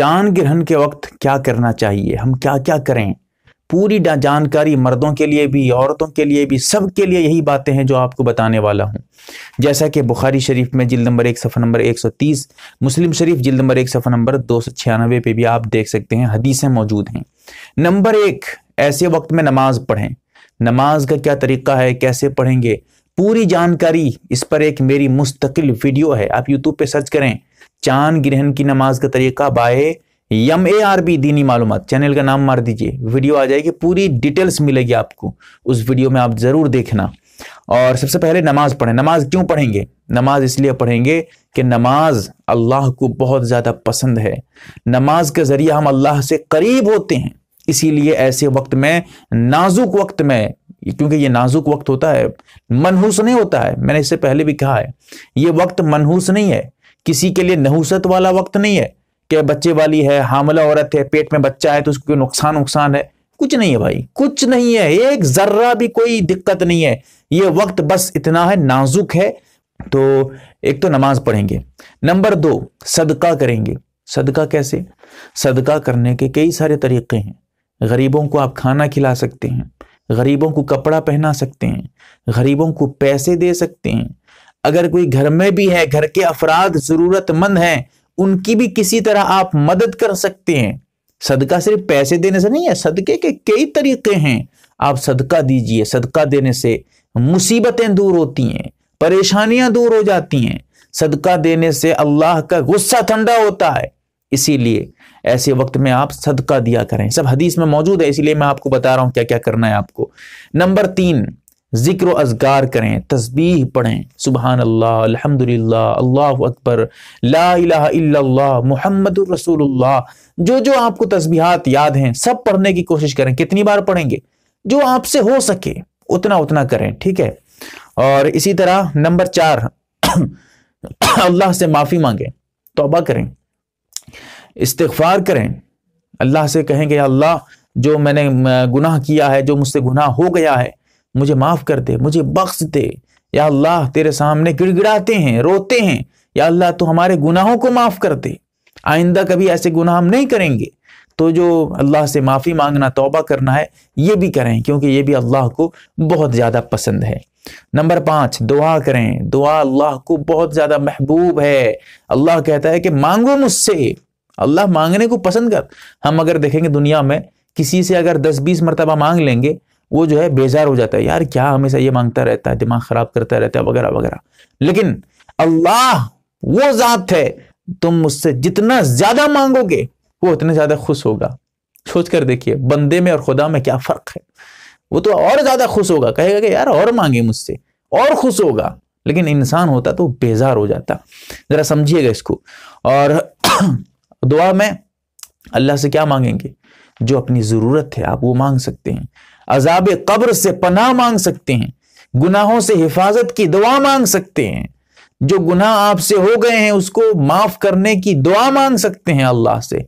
चांद ग्रहण के वक्त क्या करना चाहिए हम क्या क्या करें पूरी जानकारी मर्दों के लिए भी औरतों के लिए भी सब के लिए यही बातें हैं जो आपको बताने वाला हूँ जैसा कि बुखारी शरीफ में जिल नंबर एक सफ़र नंबर 130 मुस्लिम शरीफ जिल नंबर एक सफ़र नंबर दो सौ छियानवे पर भी आप देख सकते हैं हदीसें मौजूद हैं नंबर एक ऐसे वक्त में नमाज पढ़ें नमाज का क्या तरीका है कैसे पढ़ेंगे पूरी जानकारी इस पर एक मेरी मुस्तकिल वीडियो है आप यूट्यूब पर सर्च करें चांद ग्रहण की नमाज का तरीका by M A R B दीनी मालूम चैनल का नाम मार दीजिए वीडियो आ जाएगी पूरी डिटेल्स मिलेगी आपको उस वीडियो में आप ज़रूर देखना और सबसे पहले नमाज पढ़ें नमाज क्यों पढ़ेंगे नमाज इसलिए पढ़ेंगे कि नमाज अल्लाह को बहुत ज़्यादा पसंद है नमाज के ज़रिए हम अल्लाह से करीब होते हैं इसीलिए ऐसे वक्त में नाजुक वक्त में क्योंकि ये नाजुक वक्त होता है मनहूस नहीं होता है मैंने इससे पहले भी कहा है ये वक्त मनहूस नहीं है किसी के लिए नहुसत वाला वक्त नहीं है कि बच्चे वाली है हामला औरत है पेट में बच्चा है तो उसको नुकसान नुकसान है कुछ नहीं है भाई कुछ नहीं है एक जर्रा भी कोई दिक्कत नहीं है ये वक्त बस इतना है नाजुक है तो एक तो नमाज पढ़ेंगे नंबर दो सदका करेंगे सदका कैसे सदका करने के कई सारे तरीके हैं गरीबों को आप खाना खिला सकते हैं गरीबों को कपड़ा पहना सकते हैं गरीबों को पैसे दे सकते हैं अगर कोई घर में भी है घर के अफराद जरूरतमंद हैं उनकी भी किसी तरह आप मदद कर सकते हैं सदका सिर्फ पैसे देने से नहीं है सदके के कई तरीके हैं आप सदका दीजिए सदका देने से मुसीबतें दूर होती हैं परेशानियां दूर हो जाती हैं सदका देने से अल्लाह का गुस्सा ठंडा होता है इसीलिए ऐसे वक्त में आप सदका दिया करें सब हदीस में मौजूद है इसीलिए मैं आपको बता रहा हूं क्या क्या करना है आपको नंबर तीन ज़िक्र अजगार करें तस्बीह पढ़ें सुबहान अल्लाह अल्हम्दुलिल्लाह अल्लाह अकबर ला इलाहा मोहम्मद मुहम्मद रसूलुल्लाह जो जो आपको तस्बीहात याद हैं सब पढ़ने की कोशिश करें कितनी बार पढ़ेंगे जो आपसे हो सके उतना उतना करें ठीक है और इसी तरह नंबर चार अल्लाह से माफ़ी मांगें तोबा करें इस्तफार करें अल्लाह से कहेंगे अल्लाह जो मैंने गुनाह किया है जो मुझसे गुनाह हो गया है मुझे माफ़ कर दे मुझे बख्श दे या अल्लाह तेरे सामने गिड़गिड़ाते हैं रोते हैं या अल्लाह तो हमारे गुनाहों को माफ़ कर दे आइंदा कभी ऐसे गुनाह हम नहीं करेंगे तो जो अल्लाह से माफ़ी मांगना तोबा करना है ये भी करें क्योंकि ये भी अल्लाह को बहुत ज़्यादा पसंद है नंबर पांच दुआ करें दुआ अल्लाह को बहुत ज़्यादा महबूब है अल्लाह कहता है कि मांगो मुझसे अल्लाह मांगने को पसंद कर हम अगर देखेंगे दुनिया में किसी से अगर दस बीस मरतबा मांग लेंगे वो जो है बेजार हो जाता है यार क्या हमेशा ये मांगता रहता है दिमाग खराब करता रहता है वगैरह वगैरह लेकिन अल्लाह वो जात है तुम मुझसे जितना ज्यादा मांगोगे वो उतना ज्यादा खुश होगा सोच कर देखिए बंदे में और खुदा में क्या फर्क है वो तो और ज्यादा खुश होगा कहेगा कि यार और मांगे मुझसे और खुश होगा लेकिन इंसान होता तो बेजार हो जाता जरा समझिएगा इसको और दुआ में अल्लाह से क्या मांगेंगे जो अपनी ज़रूरत है आप वो मांग सकते हैं अजाब कब्र से पनाह मांग सकते हैं गुनाहों से हिफाजत की दुआ मांग सकते हैं जो गुनाह आपसे हो गए हैं उसको माफ करने की दुआ मांग सकते हैं अल्लाह से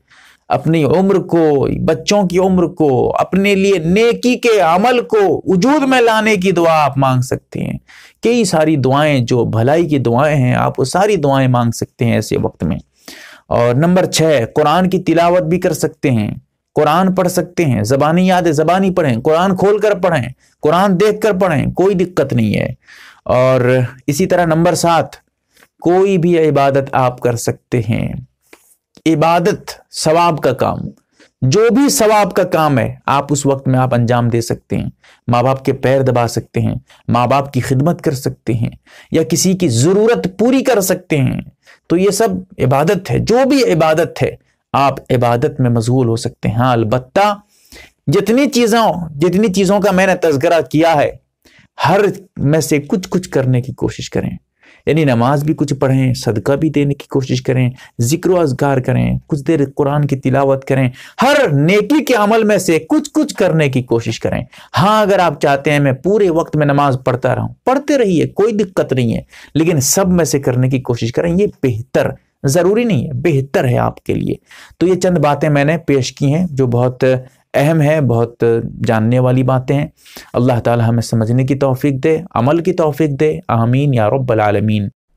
अपनी उम्र को बच्चों की उम्र को अपने लिए नेकी के अमल को वजूद में लाने की दुआ आप मांग सकते हैं कई सारी दुआएं जो भलाई की दुआएं हैं आप वो सारी दुआएं मांग सकते हैं ऐसे वक्त में और नंबर छः कुरान की तिलावत भी कर सकते हैं कुरान पढ़ सकते हैं जबानी याद है जबानी पढ़ें कुरान खोल कर पढ़ें कुरान देख कर पढ़ें कोई दिक्कत नहीं है और इसी तरह नंबर सात कोई भी इबादत आप कर सकते हैं इबादत सवाब का काम जो भी सवाब का काम है आप उस वक्त में आप अंजाम दे सकते हैं माँ बाप के पैर दबा सकते हैं माँ बाप की खिदमत कर सकते हैं या किसी की ज़रूरत पूरी कर सकते हैं तो ये सब इबादत है जो भी इबादत है आप इबादत में मशगूल हो सकते हैं हाँ अलबत् जितनी चीज़ों जितनी चीज़ों का मैंने तस्करा किया है हर में से कुछ कुछ करने की कोशिश करें यानी नमाज भी कुछ पढ़ें सदका भी देने की कोशिश करें जिक्र अजगार करें कुछ देर कुरान की तिलावत करें हर नेकी के अमल में से कुछ कुछ करने की कोशिश करें हाँ अगर आप चाहते हैं मैं पूरे वक्त में नमाज पढ़ता रहूं पढ़ते रहिए कोई दिक्कत नहीं है लेकिन सब में से करने की कोशिश करें ये बेहतर ज़रूरी नहीं है बेहतर है आपके लिए तो ये चंद बातें मैंने पेश की हैं जो बहुत अहम है बहुत जानने वाली बातें हैं अल्लाह ताला हमें समझने की तौफीक दे अमल की तौफीक दे आमीन या रब्बल आलमीन